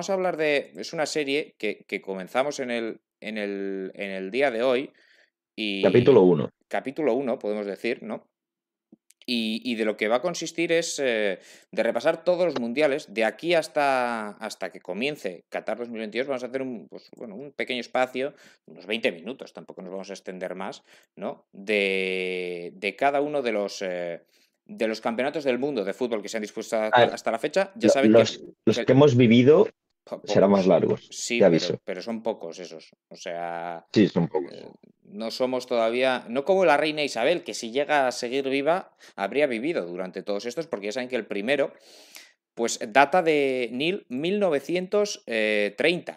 Vamos a hablar de. Es una serie que, comenzamos en el, en, el, en el día de hoy. Y, capítulo 1. Capítulo 1, podemos decir, ¿no? Y, de lo que va a consistir es eh, de repasar todos los mundiales. De aquí hasta, hasta que comience Qatar 2022 vamos a hacer un, pues, bueno, un pequeño espacio, unos 20 minutos, tampoco nos vamos a extender más, ¿no? De, cada uno de los... Eh, de los campeonatos del mundo de fútbol que se han dispuesto hasta, la fecha, ya saben Los que hemos vivido serán Será más largos, Sí, aviso. Pero, son pocos esos. O sea. Sí, eh, no somos todavía. No como la reina Isabel, que si llega a seguir viva, habría vivido durante todos estos, porque ya saben que el primero, pues data de 1930, eh,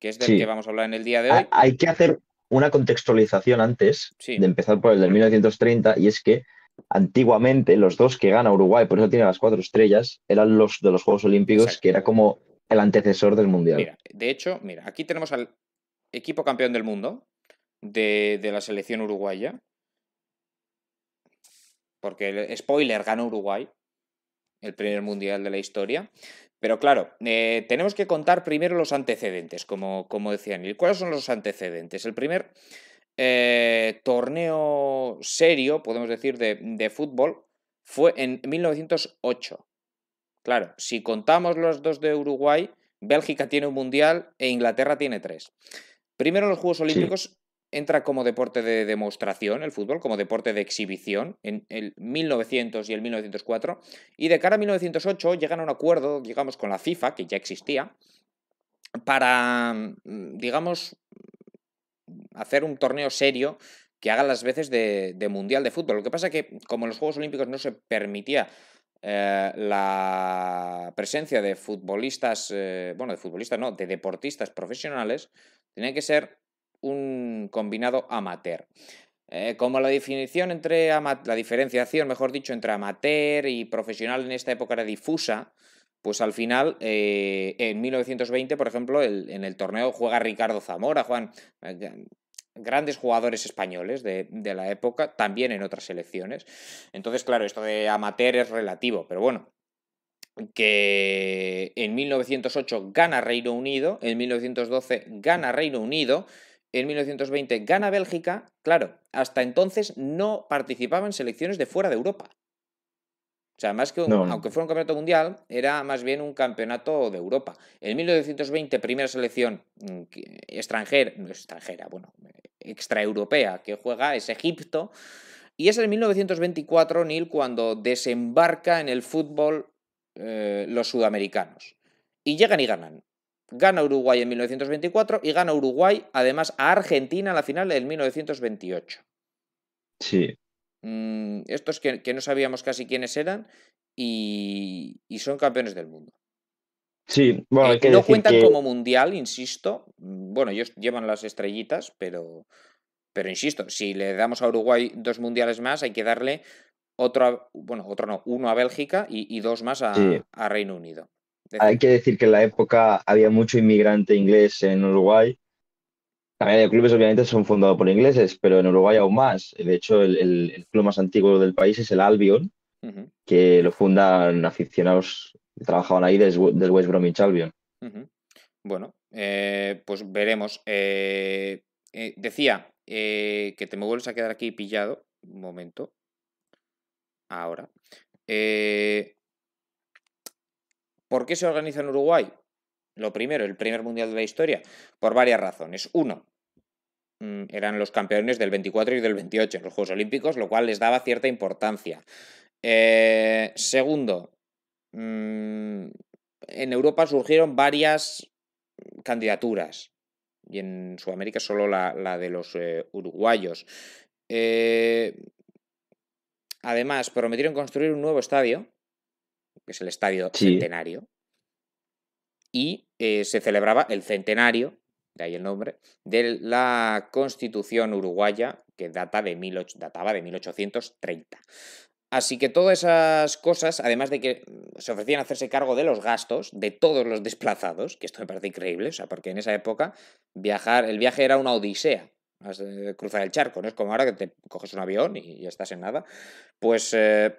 que es del que vamos a hablar en el día de hoy. Hay que hacer una contextualización antes de empezar por el del 1930, y es que antiguamente los dos que gana Uruguay, por eso tiene las cuatro estrellas, eran los de los Juegos Olímpicos, que era como el antecesor del Mundial. de hecho, mira, aquí tenemos al equipo campeón del mundo de, la selección uruguaya. Porque, el spoiler, ganó Uruguay, el primer mundial de la historia. Pero claro, eh, tenemos que contar primero los antecedentes, como, como decía ¿Cuáles son los antecedentes? El primer eh, torneo serio, podemos decir, de, de, fútbol fue en 1908, Claro, si contamos los dos de Uruguay, Bélgica tiene un mundial e Inglaterra tiene tres. Primero, los Juegos Olímpicos entra como deporte de demostración, el fútbol, como deporte de exhibición, en el 1900 y el 1904. Y de cara a 1908 llegan a un acuerdo, digamos, con la FIFA, que ya existía, para, mm, digamos, hacer un torneo serio que haga las veces de, mundial de fútbol. Lo que pasa que, como en los Juegos Olímpicos no se permitía eh, la presencia de futbolistas, eh, bueno, de futbolistas no, de deportistas profesionales, tiene que ser un combinado amateur. Eh, como la definición entre la diferenciación, mejor dicho, entre amateur y profesional en esta época era difusa, pues al final, en 1920, por ejemplo, en el torneo juega Ricardo Zamora, Juan, grandes jugadores españoles de, la época, también en otras selecciones. Entonces, claro, esto de amateur es relativo, pero bueno, que en 1908 gana Reino Unido, en 1912 gana Reino Unido, en 1920 gana Bélgica, claro, hasta entonces no participaban selecciones de fuera de Europa. O sea, más que aunque fuera un campeonato mundial, era más bien un campeonato de Europa. En 1920, primera selección mm, extranjera, No extranjera, bueno, extraeuropea que juega es Egipto. Y es en 1924, Neil, cuando desembarca en el fútbol eh, los sudamericanos. Y llegan y ganan. Gana Uruguay en 1924 y gana Uruguay además a Argentina en la final del 1928. Sí. Mm, estos que, no sabíamos casi quiénes eran y son campeones del mundo bueno, eh, que no cuentan como mundial, insisto. Mm, bueno, ellos llevan las estrellitas, pero, pero insisto, si le damos a Uruguay dos mundiales más, hay que darle otro, bueno, otro no, uno a Bélgica y, dos más a, Reino Unido. Hay que decir que en la época había mucho inmigrante inglés en Uruguay. También mayoría de clubes obviamente son fundados por ingleses, pero en Uruguay aún más. De hecho, el, club más antiguo del país es el Albion, que lo fundan aficionados trabajaban ahí desde West Bromwich Albion. Bueno, eh, pues veremos. Eh, eh, decía que te me vuelves a quedar aquí pillado. Un momento. Ahora. ¿Por qué se organiza en Uruguay? Lo primero, el primer mundial de la historia. Por varias razones. Uno, mm, eran los campeones del 24 y del 28 en los Juegos Olímpicos, lo cual les daba cierta importancia. segundo, Mm, en Europa surgieron varias mm, candidaturas y en Sudamérica solo la, de los eh, uruguayos. Eh, además, prometieron construir un nuevo estadio, que es el Estadio Centenario, y eh, se celebraba el centenario, de ahí el nombre, de la Constitución uruguaya que data de databa de 1830. Así que todas esas cosas, además de que se ofrecían hacerse cargo de los gastos de todos los desplazados, que esto me parece increíble, o sea, porque en esa época viajar, el viaje era una odisea, eh, cruzar el charco, no es como ahora que te coges un avión y ya estás en nada, pues eh,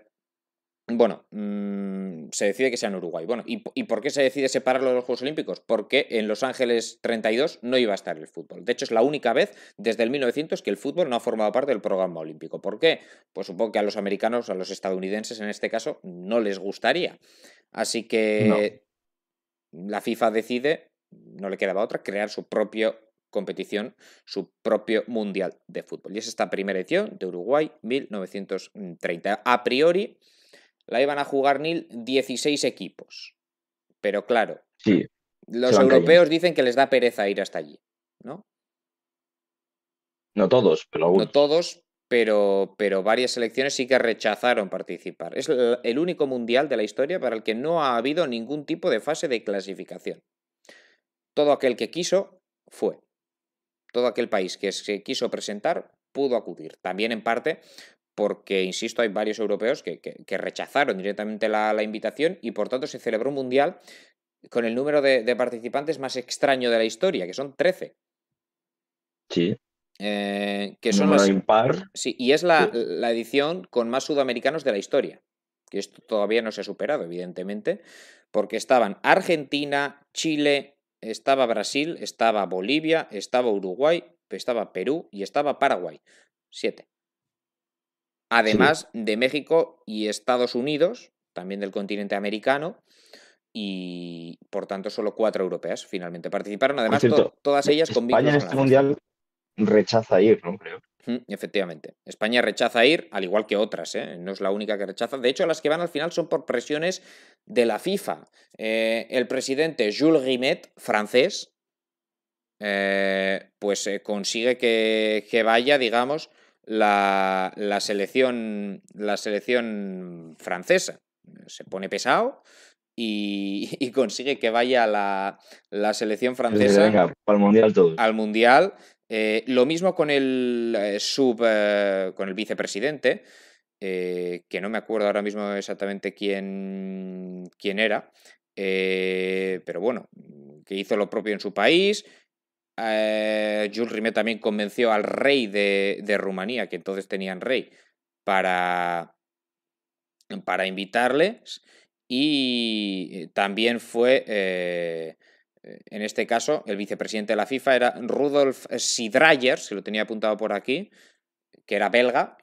bueno, mm, se decide que sea en Uruguay. Bueno, ¿y, por qué se decide separar los Juegos Olímpicos? Porque en Los Ángeles 32 no iba a estar el fútbol. De hecho, es la única vez desde el 1900 que el fútbol no ha formado parte del programa olímpico. ¿Por qué? Pues supongo que a los americanos, a los estadounidenses en este caso, no les gustaría. Así que la FIFA decide, no le quedaba otra, crear su propia competición, su propio mundial de fútbol. Y es esta primera edición de Uruguay 1930. A priori la iban a jugar Nil 16 equipos. Pero claro, los europeos dicen que les da pereza ir hasta allí, ¿no? No todos, pero No todos, pero varias selecciones sí que rechazaron participar. Es el único mundial de la historia para el que no ha habido ningún tipo de fase de clasificación. Todo aquel que quiso fue. Todo aquel país que se quiso presentar pudo acudir. También en parte porque, insisto, hay varios europeos que, rechazaron directamente la, invitación y por tanto se celebró un mundial con el número de, participantes más extraño de la historia, que son 13. Sí. Eh, que son las, impar. Sí, y es la, la, edición con más sudamericanos de la historia. Que esto todavía no se ha superado, evidentemente, porque estaban Argentina, Chile, estaba Brasil, estaba Bolivia, estaba Uruguay, estaba Perú y estaba Paraguay. Siete además de México y Estados Unidos, también del continente americano, y por tanto solo cuatro europeas finalmente participaron, además todas e-, ellas con España en este mundial rechaza ir, ¿no? Creo. Efectivamente. España rechaza ir, al igual que otras, ¿eh? no es la única que rechaza. De hecho, las que van al final son por presiones de la FIFA. Eh, el presidente Jules Rimet, francés, eh, pues consigue que, vaya, digamos, la, selección, la selección francesa. Se pone pesado y, consigue que vaya la, selección francesa al mundial. Al eh, mundial. lo mismo con el eh, sub, eh, con el vicepresidente, que no me acuerdo ahora mismo exactamente quién, quién era, pero bueno, que hizo lo propio en su país, eh, Jules Rimet también convenció al rey de, Rumanía, que entonces tenían rey, para, para invitarles. Y eh, también fue, eh, en este caso, el vicepresidente de la FIFA era Rudolf Sidrayer, se lo tenía apuntado por aquí, que era belga,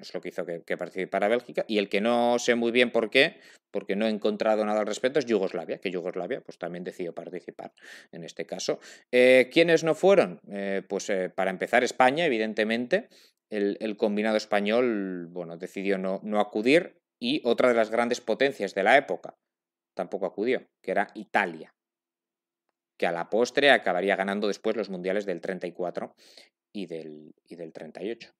es lo que hizo que, participara Bélgica, y el que no sé muy bien por qué, porque no he encontrado nada al respecto, es Yugoslavia, que Yugoslavia pues también decidió participar en este caso. Eh, ¿Quiénes no fueron? Eh, pues eh, para empezar España, evidentemente, el, combinado español bueno, decidió no, no acudir y otra de las grandes potencias de la época tampoco acudió, que era Italia que a la postre acabaría ganando después los mundiales del 34 y del, y del 38.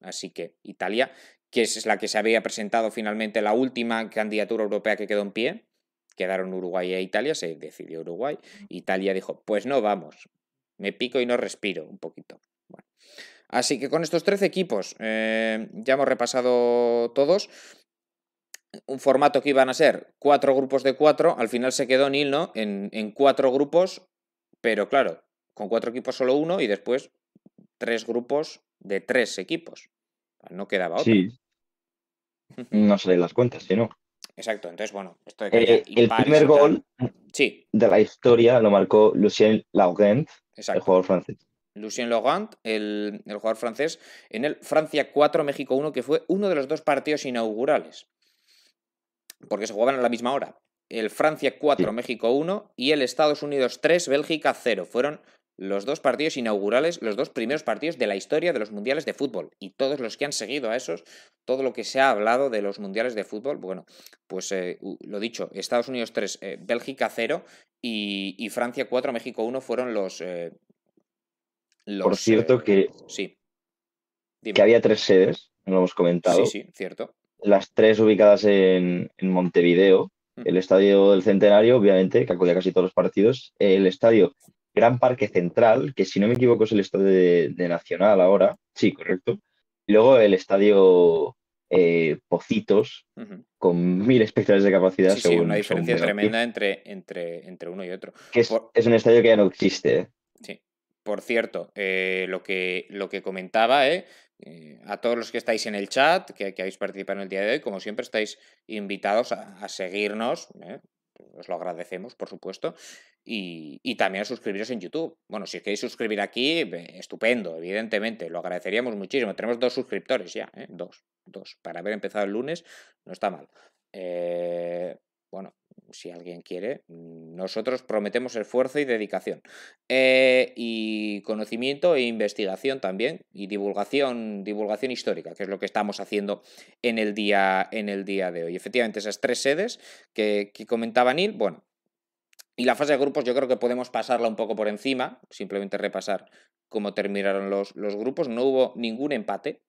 Así que Italia, que es la que se había presentado finalmente la última candidatura europea que quedó en pie, quedaron Uruguay e Italia, se decidió Uruguay. Italia dijo, pues no vamos, me pico y no respiro un poquito. Así que con estos tres equipos, eh, ya hemos repasado todos. Un formato que iban a ser cuatro grupos de cuatro, al final se quedó Nil, en cuatro grupos, pero claro, con cuatro equipos solo uno y después tres grupos de tres equipos. No quedaba otro. Sí. No se las cuentas, si no. Exacto, entonces, bueno, eh, El primer gol sí. de la historia lo marcó Lucien Laurent, el jugador francés. Lucien Laurent, el, jugador francés, en el Francia 4, México 1, que fue uno de los dos partidos inaugurales. Porque se jugaban a la misma hora. El Francia 4, México 1 y el Estados Unidos 3, Bélgica 0. Fueron los dos partidos inaugurales, los dos primeros partidos de la historia de los mundiales de fútbol. Y todos los que han seguido a esos, todo lo que se ha hablado de los mundiales de fútbol, bueno, pues eh, lo dicho, Estados Unidos 3, eh, Bélgica 0 y, Francia 4, México 1 fueron eh, los... Por cierto que... Sí. Que había tres sedes, lo hemos comentado. Sí, sí, cierto. Las tres ubicadas en, Montevideo, el estadio del Centenario, obviamente, que acudía casi todos los partidos, el estadio gran parque central, que si no me equivoco es el estadio de, Nacional ahora, sí, correcto. luego el estadio eh, Pocitos, con mil espectadores de capacidad. Sí, sí una diferencia tremenda entre, entre, entre uno y otro. Que es, un estadio que ya no existe. ¿eh? Sí. Por cierto, eh, lo, que, lo que comentaba, eh, a todos los que estáis en el chat, que, que, habéis participado en el día de hoy, como siempre estáis invitados a, a seguirnos, os lo agradecemos, por supuesto. Y, también suscribiros en YouTube. Bueno, si queréis suscribir aquí, estupendo, evidentemente, lo agradeceríamos muchísimo. Tenemos dos suscriptores ya, ¿eh? dos, dos. Para haber empezado el lunes, no está mal. Eh, bueno, si alguien quiere, nosotros prometemos esfuerzo y dedicación. Eh, y conocimiento e investigación también, y divulgación, divulgación histórica, que es lo que estamos haciendo en el día, en el día de hoy. Efectivamente, esas tres sedes que, que comentaba Neil, bueno, y la fase de grupos yo creo que podemos pasarla un poco por encima, simplemente repasar cómo terminaron los, los grupos. No hubo ningún empate.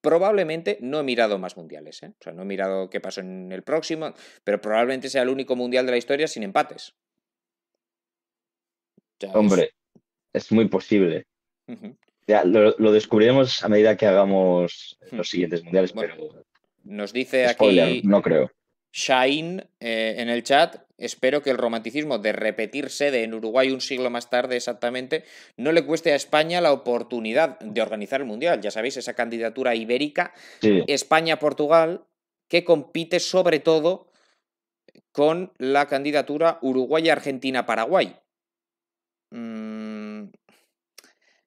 Probablemente no he mirado más mundiales, ¿eh? o sea, no he mirado qué pasó en el próximo, pero probablemente sea el único mundial de la historia sin empates. Hombre, es muy posible. lo, lo, descubriremos a medida que hagamos los siguientes mundiales, pero. Nos dice aquí. No creo. Shine eh, en el chat. Espero que el romanticismo de repetir sede en Uruguay un siglo más tarde exactamente no le cueste a España la oportunidad de organizar el Mundial. Ya sabéis, esa candidatura ibérica, España-Portugal, que compite sobre todo con la candidatura Uruguay-Argentina-Paraguay. Mm,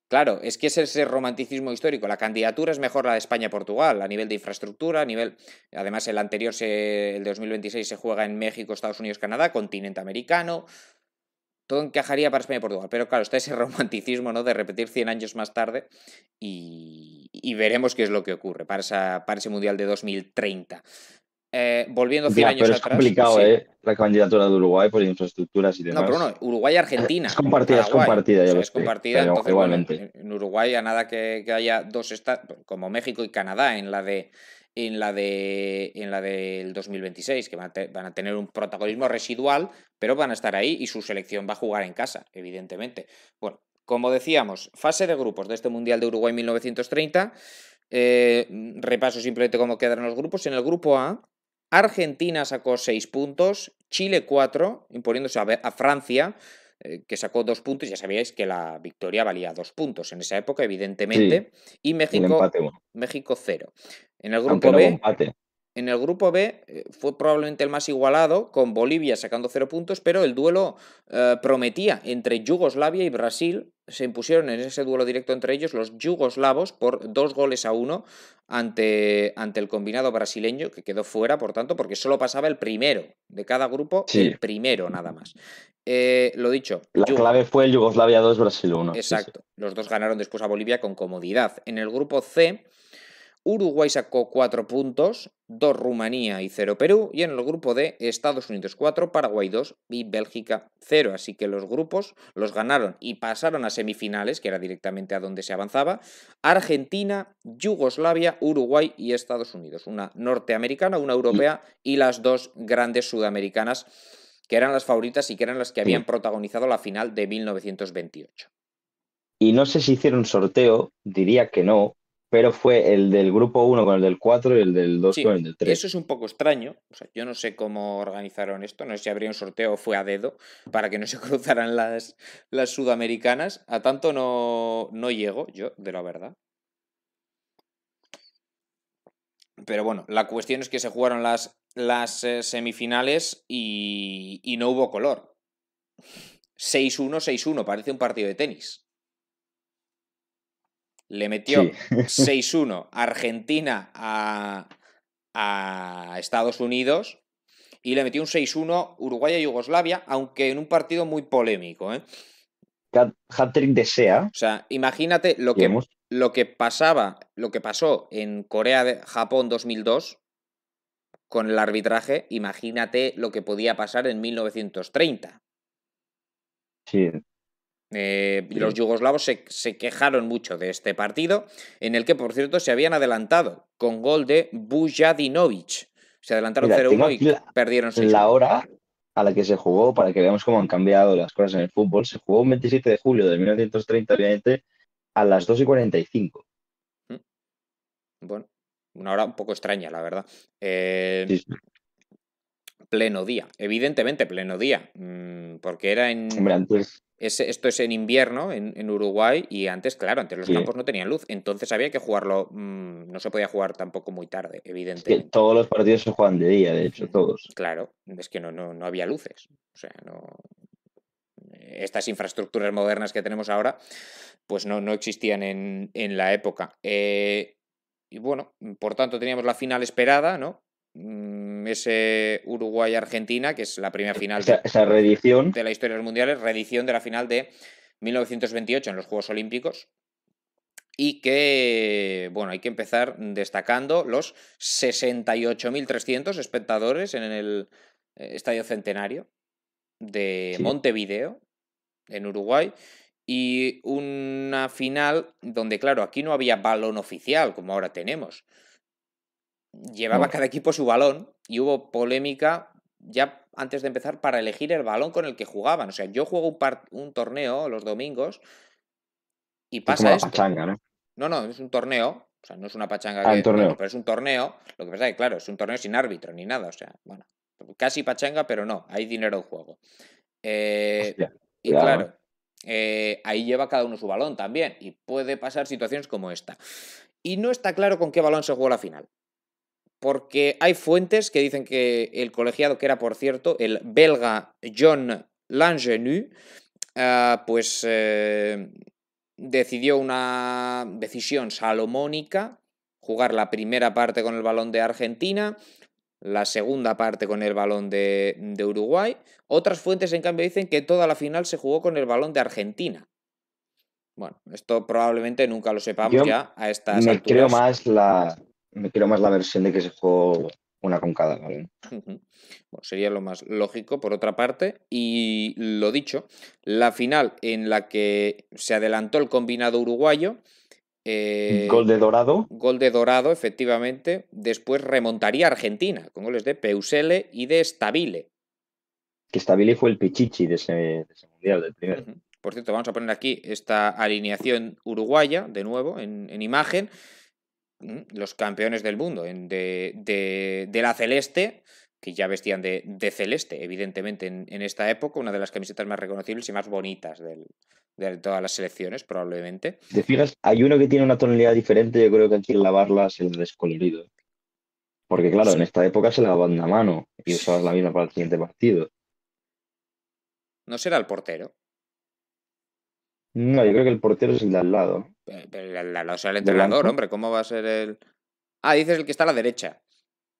Claro, es que es ese romanticismo histórico. La candidatura es mejor la de España-Portugal a nivel de infraestructura, a nivel. Además, el anterior, se... el 2026, se juega en México, Estados Unidos, Canadá, continente americano. Todo encajaría para España Portugal. Pero claro, está ese romanticismo ¿no? de repetir 100 años más tarde y, veremos qué es lo que ocurre para, para ese Mundial de 2030. Eh, volviendo 100 años pero es complicado, ¿eh? La candidatura de Uruguay por infraestructuras y demás. No, pero no, Uruguay Argentina. Es compartida, es compartida, Es compartida, entonces, igualmente. en Uruguay, a nada que, haya dos estados, como México y Canadá, en la de en la de en la del 2026 que van a, tener un protagonismo residual pero van a estar ahí y su selección va a jugar en casa evidentemente bueno como decíamos fase de grupos de este mundial de Uruguay 1930 eh, repaso simplemente cómo quedaron los grupos en el grupo A Argentina sacó 6 puntos, Chile 4, imponiéndose a, Francia, eh, que sacó 2 puntos. Ya sabíais que la victoria valía 2 puntos en esa época, evidentemente. y México, México 0. En el grupo B. En eh, el grupo B fue probablemente el más igualado, con Bolivia sacando 0 puntos, pero el duelo eh, prometía entre Yugoslavia y Brasil, se impusieron en ese duelo directo entre ellos los yugoslavos por dos goles a uno ante, ante el combinado brasileño, que quedó fuera, por tanto, porque solo pasaba el primero de cada grupo, el primero nada más. Eh, lo dicho. La clave fue el Yugoslavia 2, Brasil 1. Exacto. Los dos ganaron después a Bolivia con comodidad. En el grupo C Uruguay sacó cuatro puntos, dos Rumanía y cero Perú, y en el grupo D Estados Unidos 4, Paraguay 2 y Bélgica 0. Así que los grupos los ganaron y pasaron a semifinales, que era directamente a donde se avanzaba, Argentina, Yugoslavia, Uruguay y Estados Unidos. Una norteamericana, una europea y las dos grandes sudamericanas, que eran las favoritas y que eran las que habían protagonizado la final de 1928. Y no sé si hicieron sorteo, diría que no, pero fue el del grupo 1 con el del 4 y el del 2 con el del 3. Eso es un poco extraño. O sea, yo no sé cómo organizaron esto, no sé si habría un sorteo o fue a dedo para que no se cruzaran las, las sudamericanas. A tanto no, no llego yo, de la verdad. Pero bueno, la cuestión es que se jugaron las, las eh, semifinales y, y no hubo color. 6-1, 6-1, parece un partido de tenis le metió 6-1 Argentina a, Estados Unidos y le metió un 6-1 Uruguay a Yugoslavia, aunque en un partido muy polémico. eh desea. O sea, imagínate lo que, lo que pasaba, lo que pasó en Corea-Japón 2002 con el arbitraje, imagínate lo que podía pasar en 1930. Sí, eh, los yugoslavos se, quejaron mucho de este partido, en el que, por cierto, se habían adelantado con gol de Bujadinovic. Se adelantaron 0-1 y perdieron 6 La hora a la que se jugó, para que veamos cómo han cambiado las cosas en el fútbol, se jugó un 27 de julio de 1930, obviamente, a las 2 y 45. Mm. Bueno, una hora un poco extraña, la verdad. Eh, pleno día. Evidentemente, pleno día. Mm, porque era en esto es en invierno en, Uruguay y antes, claro, antes los campos no tenían luz, entonces había que jugarlo, mm, no se podía jugar tampoco muy tarde, evidentemente. todos los partidos se juegan de día, de hecho, todos. Claro, es que no, no, no había luces, o sea, no... Estas infraestructuras modernas que tenemos ahora, pues no, no existían en, en la época. Eh, y bueno, por tanto teníamos la final esperada, ¿no? Mm, ese Uruguay-Argentina, que es la primera final esa, de la historia de los mundiales, reedición de la final de 1928 en los Juegos Olímpicos. Y que, bueno, hay que empezar destacando los 68.300 espectadores en el eh, Estadio Centenario de Montevideo, en Uruguay, y una final donde, claro, aquí no había balón oficial como ahora tenemos llevaba cada equipo su balón y hubo polémica ya antes de empezar para elegir el balón con el que jugaban. O sea, yo juego un, torneo los domingos y pasa es ¿no? ¿no? no, es un torneo. O sea, no es una pachanga, ah, torneo. pero es un torneo. Lo que pasa es que, claro, es un torneo sin árbitro ni nada. O sea, bueno, casi pachanga, pero no, hay dinero en juego. Eh, y ¿eh? claro, eh, ahí lleva cada uno su balón también y puede pasar situaciones como esta. Y no está claro con qué balón se jugó la final porque hay fuentes que dicen que el colegiado, que era, por cierto, el belga John Langenu, eh, pues eh, decidió una decisión salomónica, jugar la primera parte con el balón de Argentina, la segunda parte con el balón de, Uruguay. Otras fuentes, en cambio, dicen que toda la final se jugó con el balón de Argentina. Bueno, esto probablemente nunca lo sepamos ya a estas me Creo más la, me quiero más la versión de que se fue una con cada sería lo más lógico, por otra parte. Y lo dicho, la final en la que se adelantó el combinado uruguayo. Eh, gol de Dorado. Gol de Dorado, efectivamente. Después remontaría a Argentina con goles de Peusele y de Estabile. Que Estabile fue el pichichi de ese, mundial, del primer. Por cierto, vamos a poner aquí esta alineación uruguaya, de nuevo, en imagen. Mm, los campeones del mundo de, la celeste, que ya vestían de, de celeste, evidentemente, en, esta época, una de las camisetas más reconocibles y más bonitas de todas las selecciones, probablemente. Te fijas, hay uno que tiene una tonalidad diferente, yo creo que aquí el Lavarlas es el descolorido. Porque claro, en esta época se lavaban una mano y usabas la misma para el siguiente partido. No será el portero. No, yo creo que el portero es el de al lado. el o sea, el entrenador, hombre, ¿cómo va a ser el. Ah, dices el que está a la derecha.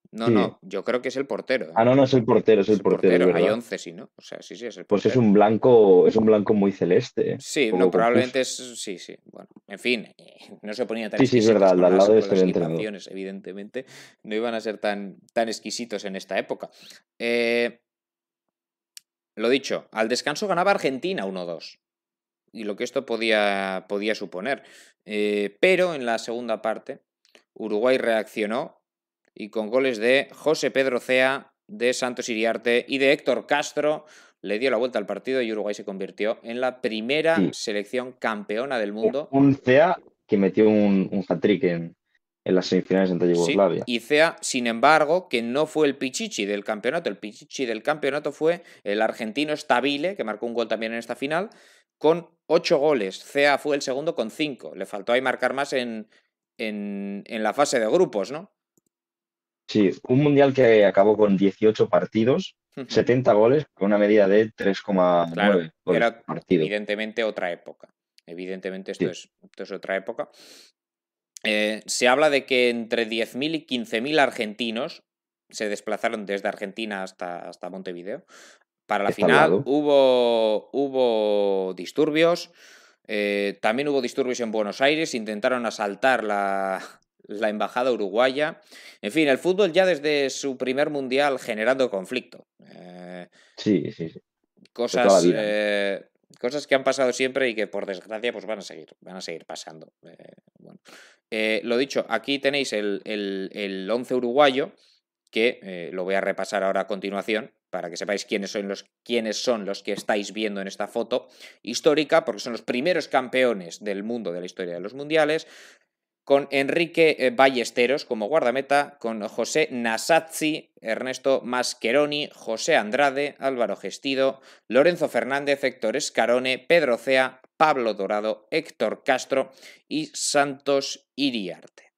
No, no, yo creo que es el portero. ¿eh? Ah, no, no es el portero, es, el portero. Hay 11, sí, ¿no? O sea, sí, sí, es el Pues es un blanco, es un blanco muy celeste. ¿eh? Sí, no, probablemente es. Sí, sí. Bueno, en fin, no se ponía tan. Sí, sí, es verdad, al lado de el este entrenador. Evidentemente, no iban a ser tan, exquisitos en esta época. Eh, lo dicho, al descanso ganaba Argentina 1-2 y lo que esto podía, podía suponer. Eh, pero en la segunda parte, Uruguay reaccionó y con goles de José Pedro Cea, de Santos Iriarte y de Héctor Castro le dio la vuelta al partido y Uruguay se convirtió en la primera selección campeona del mundo. Un CEA que metió un, un hat-trick en, en, las semifinales ante Yugoslavia. y CEA, sin embargo, que no fue el Pichichi del campeonato. El Pichichi del campeonato fue el argentino Stabile, que marcó un gol también en esta final, con 8 goles. CEA fue el segundo con 5. Le faltó ahí marcar más en, en, la fase de grupos, ¿no? Sí, un mundial que acabó con 18 partidos, 70 goles, con una medida de 3,9 partido. Evidentemente otra época. Evidentemente esto, es, es otra época. Eh, se habla de que entre 10.000 y 15.000 argentinos se desplazaron desde Argentina hasta, hasta Montevideo para la final. Hubo, hubo disturbios. Eh, también hubo disturbios en Buenos Aires. Intentaron asaltar la, embajada uruguaya. En fin, el fútbol ya desde su primer mundial generando conflicto. Eh, sí, sí, sí. Cosas, eh, cosas que han pasado siempre y que por desgracia pues van a seguir, van a seguir pasando. lo dicho, aquí tenéis el, el, el once uruguayo, que lo voy a repasar ahora a continuación para que sepáis quiénes son, los, quiénes son los que estáis viendo en esta foto histórica, porque son los primeros campeones del mundo de la historia de los mundiales, con Enrique eh, Ballesteros como guardameta, con José Nasazzi, Ernesto Mascheroni, José Andrade, Álvaro Gestido, Lorenzo Fernández, Héctor Escarone, Pedro Cea, Pablo Dorado, Héctor Castro y Santos Iriarte.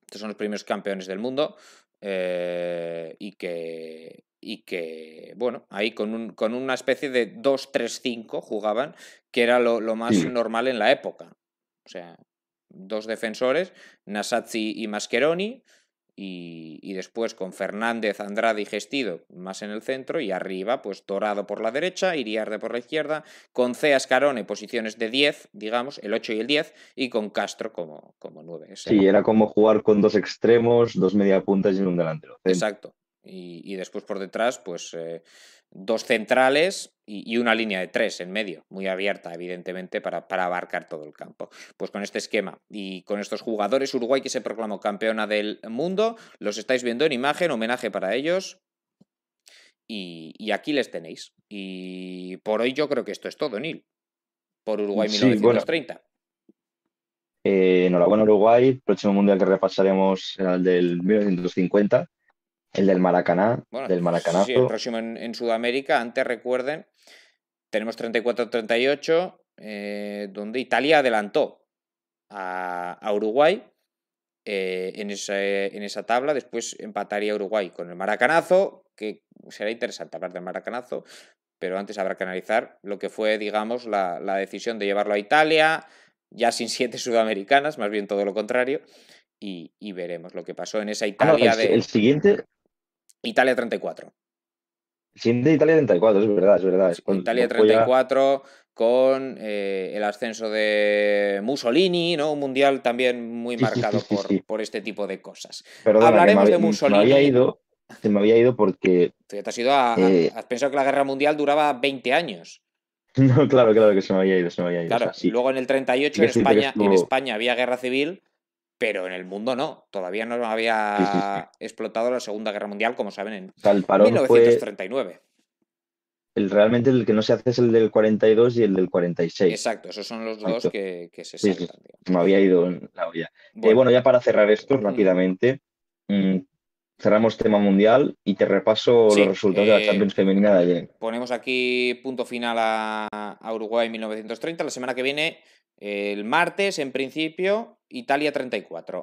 Estos son los primeros campeones del mundo eh, y que y que, bueno, ahí con, un, con una especie de 2-3-5 jugaban, que era lo, más normal en la época. O sea, dos defensores, Nasazzi y Mascheroni, y, después con Fernández, Andrade y Gestido más en el centro, y arriba, pues Dorado por la derecha, Iriarte por la izquierda, con ceascarone en posiciones de 10, digamos, el 8 y el 10, y con Castro como, como 9. Sí, era como jugar con dos extremos, dos media puntas y un delantero. Exacto. Y, después por detrás, pues eh, dos centrales y, una línea de tres en medio, muy abierta, evidentemente, para, abarcar todo el campo. Pues con este esquema y con estos jugadores, Uruguay que se proclamó campeona del mundo, los estáis viendo en imagen, homenaje para ellos. Y, aquí les tenéis. Y por hoy yo creo que esto es todo, Nil. Por Uruguay 1930. Eh, enhorabuena Uruguay, próximo mundial que repasaremos será el del 1950. El del Maracaná. del Maracanazo. el próximo en, Sudamérica. Antes recuerden, tenemos 34-38, eh, donde Italia adelantó a, a Uruguay eh, en, en esa tabla. Después empataría Uruguay con el Maracanazo, que será interesante hablar del Maracanazo, pero antes habrá que analizar lo que fue, digamos, la, decisión de llevarlo a Italia, ya sin siete sudamericanas, más bien todo lo contrario. Y, veremos lo que pasó en esa ah, Italia. el, siguiente, Italia 34. de Italia 34, es verdad, es verdad. Italia 34 con eh, el ascenso de Mussolini, ¿no? Un mundial también muy marcado por, por, este tipo de cosas. Hablaremos de Mussolini. Me había ido, se me había ido porque... Eh, has pensado que la guerra mundial duraba 20 años. No, claro, claro que se me había ido, se me había ido. Claro, luego en el 38 en España, en España había guerra civil pero en el mundo no. Todavía no había explotado la Segunda Guerra Mundial, como saben, en 1939. realmente el que no se hace es el del 42 y el del 46. Exacto, esos son los dos que, se saltan. Me había ido en la olla. Eh, bueno, ya para cerrar esto rápidamente, mm, cerramos tema mundial y te repaso los resultados de la eh, Champions Femenina de ayer. Ponemos aquí punto final a, a Uruguay 1930. La semana que viene el martes, en principio, Italia 34.